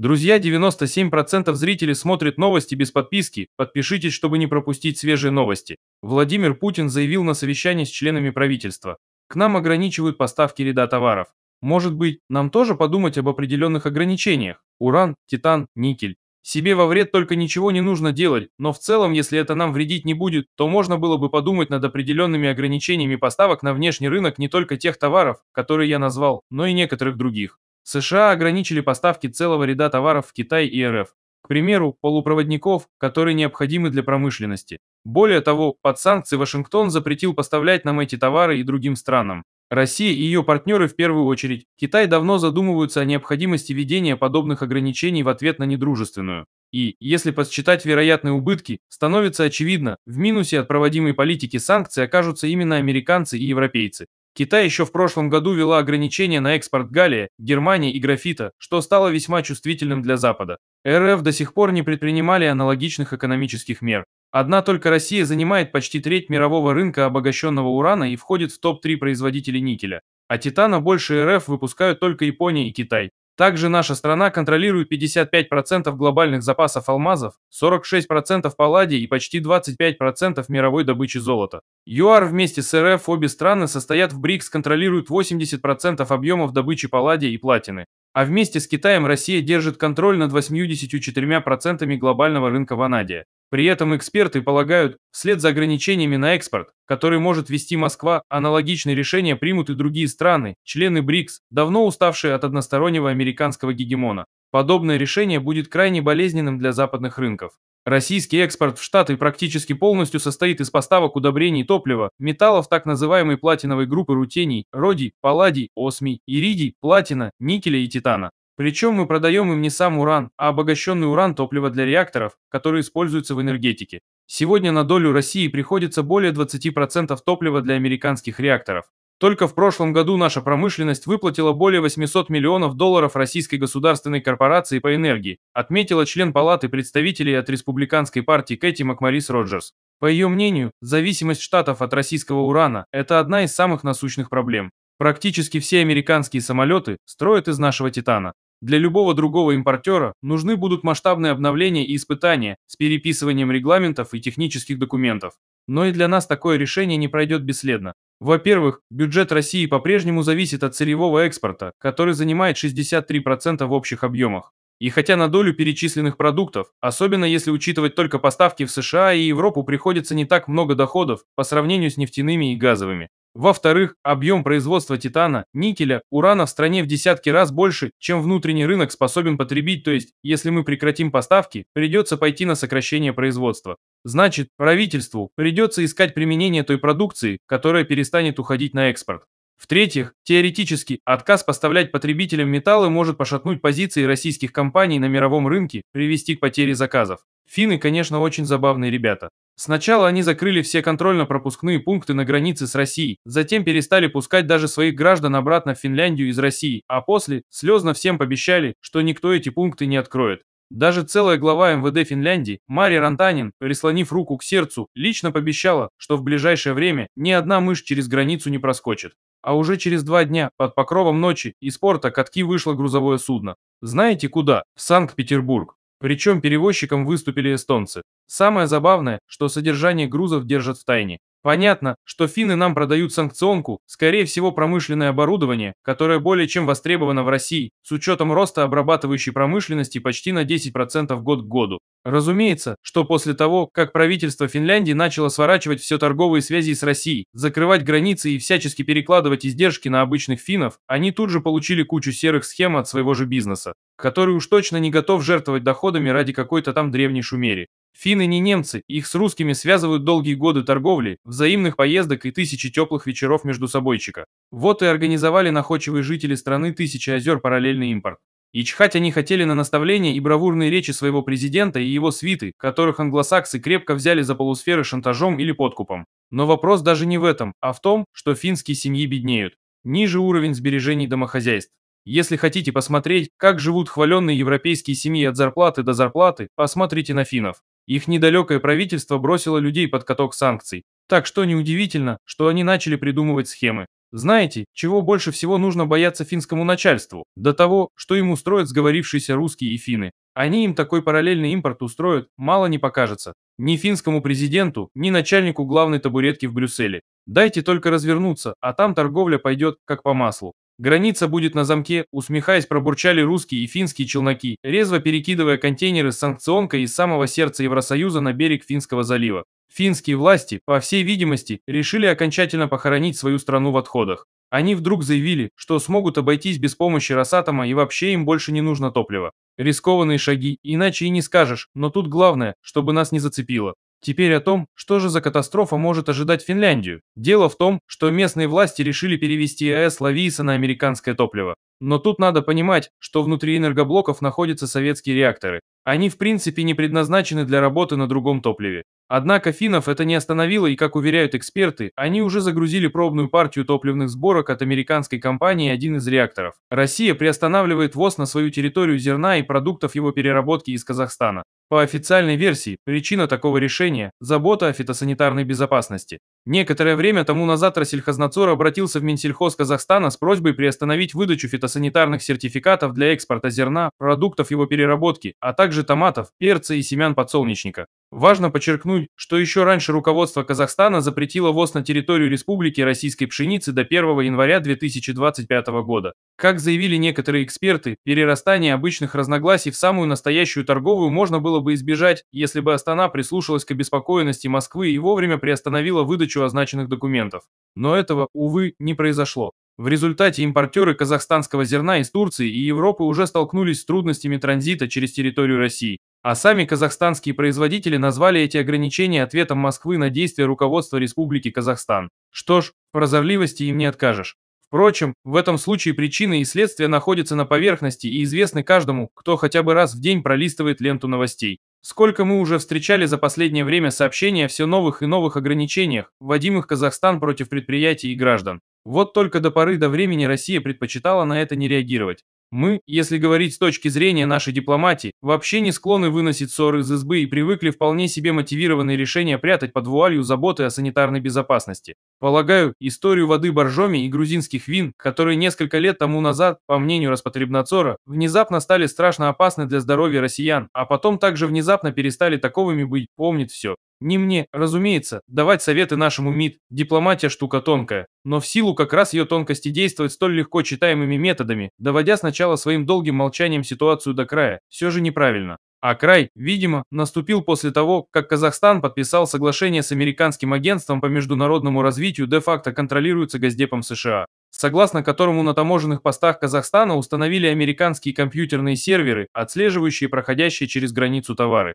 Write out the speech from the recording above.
Друзья, 97% зрителей смотрят новости без подписки. Подпишитесь, чтобы не пропустить свежие новости. Владимир Путин заявил на совещании с членами правительства. К нам ограничивают поставки ряда товаров. Может быть, нам тоже подумать об определенных ограничениях? Уран, титан, никель. Себе во вред только ничего не нужно делать, но в целом, если это нам вредить не будет, то можно было бы подумать над определенными ограничениями поставок на внешний рынок не только тех товаров, которые я назвал, но и некоторых других. США ограничили поставки целого ряда товаров в Китай и РФ, к примеру, полупроводников, которые необходимы для промышленности. Более того, под санкции Вашингтон запретил поставлять нам эти товары и другим странам. Россия и ее партнеры в первую очередь, Китай давно задумываются о необходимости введения подобных ограничений в ответ на недружественную. И, если подсчитать вероятные убытки, становится очевидно, в минусе от проводимой политики санкций окажутся именно американцы и европейцы. Китай еще в прошлом году ввела ограничения на экспорт галлия, Германии и графита, что стало весьма чувствительным для Запада. РФ до сих пор не предпринимали аналогичных экономических мер. Одна только Россия занимает почти треть мирового рынка обогащенного урана и входит в топ-3 производителей никеля. А титана больше РФ выпускают только Япония и Китай. Также наша страна контролирует 55% глобальных запасов алмазов, 46% палладия и почти 25% мировой добычи золота. ЮАР вместе с РФ обе страны состоят в БРИКС, контролируют 80% объемов добычи палладия и платины. А вместе с Китаем Россия держит контроль над 84% глобального рынка ванадия. При этом эксперты полагают, вслед за ограничениями на экспорт, которые может вести Москва, аналогичные решения примут и другие страны, члены БРИКС, давно уставшие от одностороннего американского гегемона. Подобное решение будет крайне болезненным для западных рынков. Российский экспорт в Штаты практически полностью состоит из поставок удобрений топлива, металлов так называемой платиновой группы рутений, родий, палладий, осмий, иридий, платина, никеля и титана. Причем мы продаем им не сам уран, а обогащенный уран топлива для реакторов, которые используются в энергетике. Сегодня на долю России приходится более 20% топлива для американских реакторов. Только в прошлом году наша промышленность выплатила более 800 миллионов долларов российской государственной корпорации по энергии, отметила член Палаты представителей от республиканской партии Кэти Макмарис Роджерс. По ее мнению, зависимость штатов от российского урана – это одна из самых насущных проблем. Практически все американские самолеты строят из нашего титана. Для любого другого импортера нужны будут масштабные обновления и испытания с переписыванием регламентов и технических документов. Но и для нас такое решение не пройдет бесследно. Во-первых, бюджет России по-прежнему зависит от сырьевого экспорта, который занимает 63% в общих объемах. И хотя на долю перечисленных продуктов, особенно если учитывать только поставки в США и Европу, приходится не так много доходов по сравнению с нефтяными и газовыми. Во-вторых, объем производства титана, никеля, урана в стране в десятки раз больше, чем внутренний рынок способен потребить, то есть, если мы прекратим поставки, придется пойти на сокращение производства. Значит, правительству придется искать применение той продукции, которая перестанет уходить на экспорт. В-третьих, теоретически, отказ поставлять потребителям металлы может пошатнуть позиции российских компаний на мировом рынке, привести к потере заказов. Финны, конечно, очень забавные ребята. Сначала они закрыли все контрольно-пропускные пункты на границе с Россией, затем перестали пускать даже своих граждан обратно в Финляндию из России, а после слезно всем пообещали, что никто эти пункты не откроет. Даже целая глава МВД Финляндии, Мари Рантанин, прислонив руку к сердцу, лично пообещала, что в ближайшее время ни одна мышь через границу не проскочит. А уже через два дня, под покровом ночи, из порта катки вышло грузовое судно. Знаете куда? В Санкт-Петербург. Причем перевозчиком выступили эстонцы. Самое забавное, что содержание грузов держат в тайне. Понятно, что финны нам продают санкционку, скорее всего промышленное оборудование, которое более чем востребовано в России, с учетом роста обрабатывающей промышленности почти на 10% год к году. Разумеется, что после того, как правительство Финляндии начало сворачивать все торговые связи с Россией, закрывать границы и всячески перекладывать издержки на обычных финнов, они тут же получили кучу серых схем от своего же бизнеса, который уж точно не готов жертвовать доходами ради какой-то там древней шумери. Финны не немцы, их с русскими связывают долгие годы торговли, взаимных поездок и тысячи теплых вечеров между собойчика. Вот и организовали находчивые жители страны тысячи озер параллельный импорт. И чхать они хотели на наставления и бравурные речи своего президента и его свиты, которых англосаксы крепко взяли за полусферы шантажом или подкупом. Но вопрос даже не в этом, а в том, что финские семьи беднеют. Ниже уровень сбережений домохозяйств. Если хотите посмотреть, как живут хваленные европейские семьи от зарплаты до зарплаты, посмотрите на финнов. Их недалекое правительство бросило людей под каток санкций. Так что неудивительно, что они начали придумывать схемы. Знаете, чего больше всего нужно бояться финскому начальству? До того, что им устроят сговорившиеся русские и финны. Они им такой параллельный импорт устроят, мало не покажется. Ни финскому президенту, ни начальнику главной табуретки в Брюсселе. Дайте только развернуться, а там торговля пойдет как по маслу. Граница будет на замке, усмехаясь, пробурчали русские и финские челноки, резво перекидывая контейнеры с санкционкой из самого сердца Евросоюза на берег Финского залива. Финские власти, по всей видимости, решили окончательно похоронить свою страну в отходах. Они вдруг заявили, что смогут обойтись без помощи Росатома и вообще им больше не нужно топливо. Рискованные шаги, иначе и не скажешь, но тут главное, чтобы нас не зацепило. Теперь о том, что же за катастрофа может ожидать Финляндию. Дело в том, что местные власти решили перевести АЭС Лависа на американское топливо. Но тут надо понимать, что внутри энергоблоков находятся советские реакторы. Они в принципе не предназначены для работы на другом топливе. Однако финнов это не остановило и, как уверяют эксперты, они уже загрузили пробную партию топливных сборок от американской компании один из реакторов. Россия приостанавливает ввоз на свою территорию зерна и продуктов его переработки из Казахстана. По официальной версии, причина такого решения – забота о фитосанитарной безопасности. Некоторое время тому назад Россельхознадзор обратился в Минсельхоз Казахстана с просьбой приостановить выдачу фитосанитарных сертификатов для экспорта зерна, продуктов его переработки, а также томатов, перца и семян подсолнечника. Важно подчеркнуть, что еще раньше руководство Казахстана запретило ввоз на территорию республики российской пшеницы до 1 января 2025 года. Как заявили некоторые эксперты, перерастание обычных разногласий в самую настоящую торговую можно было бы избежать, если бы Астана прислушалась к обеспокоенности Москвы и вовремя приостановила выдачу означенных документов. Но этого, увы, не произошло. В результате импортеры казахстанского зерна из Турции и Европы уже столкнулись с трудностями транзита через территорию России. А сами казахстанские производители назвали эти ограничения ответом Москвы на действия руководства Республики Казахстан. Что ж, в прозорливости им не откажешь. Впрочем, в этом случае причины и следствия находятся на поверхности и известны каждому, кто хотя бы раз в день пролистывает ленту новостей. Сколько мы уже встречали за последнее время сообщения о все новых и новых ограничениях, вводимых Казахстан против предприятий и граждан. Вот только до поры до времени Россия предпочитала на это не реагировать. Мы, если говорить с точки зрения нашей дипломатии, вообще не склонны выносить ссоры из избы и привыкли вполне себе мотивированные решения прятать под вуалью заботы о санитарной безопасности. Полагаю, историю воды боржоми и грузинских вин, которые несколько лет тому назад, по мнению Роспотребнадзора, внезапно стали страшно опасны для здоровья россиян, а потом также внезапно перестали таковыми быть, помнит все. Не мне, разумеется, давать советы нашему МИД. Дипломатия штука тонкая. Но в силу как раз ее тонкости действовать столь легко читаемыми методами, доводя сначала своим долгим молчанием ситуацию до края, все же неправильно. А край, видимо, наступил после того, как Казахстан подписал соглашение с американским агентством по международному развитию, де-факто контролируется Газдепом США согласно которому на таможенных постах Казахстана установили американские компьютерные серверы, отслеживающие проходящие через границу товары.